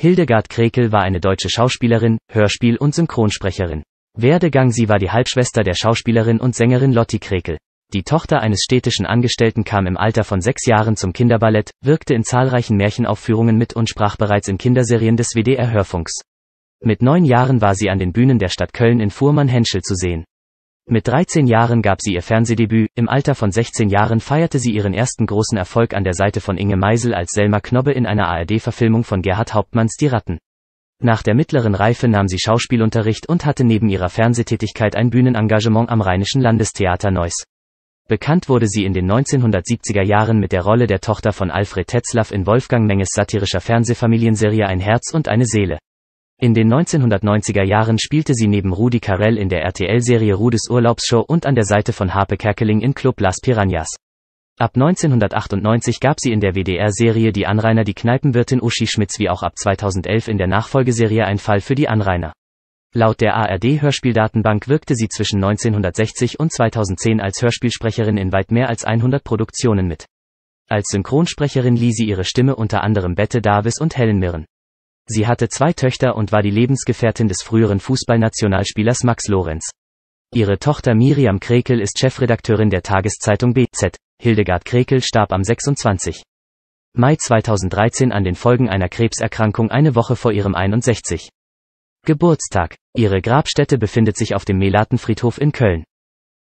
Hildegard Krekel war eine deutsche Schauspielerin, Hörspiel- und Synchronsprecherin. Werdegang Sie war die Halbschwester der Schauspielerin und Sängerin Lotti Krekel. Die Tochter eines städtischen Angestellten kam im Alter von sechs Jahren zum Kinderballett, wirkte in zahlreichen Märchenaufführungen mit und sprach bereits in Kinderserien des WDR Hörfunks. Mit neun Jahren war sie an den Bühnen der Stadt Köln in Fuhrmann Henschel zu sehen. Mit 13 Jahren gab sie ihr Fernsehdebüt, im Alter von 16 Jahren feierte sie ihren ersten großen Erfolg an der Seite von Inge Meisel als Selma Knobbe in einer ARD-Verfilmung von Gerhard Hauptmanns Die Ratten. Nach der mittleren Reife nahm sie Schauspielunterricht und hatte neben ihrer Fernsehtätigkeit ein Bühnenengagement am Rheinischen Landestheater Neuss. Bekannt wurde sie in den 1970er Jahren mit der Rolle der Tochter von Alfred Tetzlaff in Wolfgang Menges satirischer Fernsehfamilienserie Ein Herz und eine Seele. In den 1990er Jahren spielte sie neben Rudi Carell in der RTL-Serie Rudes Urlaubsshow und an der Seite von Harpe Kerkeling in Club Las Piranhas. Ab 1998 gab sie in der WDR-Serie Die Anrainer die Kneipenwirtin Uschi Schmitz wie auch ab 2011 in der Nachfolgeserie Ein Fall für die Anrainer. Laut der ARD-Hörspieldatenbank wirkte sie zwischen 1960 und 2010 als Hörspielsprecherin in weit mehr als 100 Produktionen mit. Als Synchronsprecherin lieh sie ihre Stimme unter anderem Bette Davis und Helen Mirren. Sie hatte zwei Töchter und war die Lebensgefährtin des früheren Fußballnationalspielers Max Lorenz. Ihre Tochter Miriam Krekel ist Chefredakteurin der Tageszeitung BZ. Hildegard Krekel starb am 26. Mai 2013 an den Folgen einer Krebserkrankung eine Woche vor ihrem 61. Geburtstag. Ihre Grabstätte befindet sich auf dem Melatenfriedhof in Köln.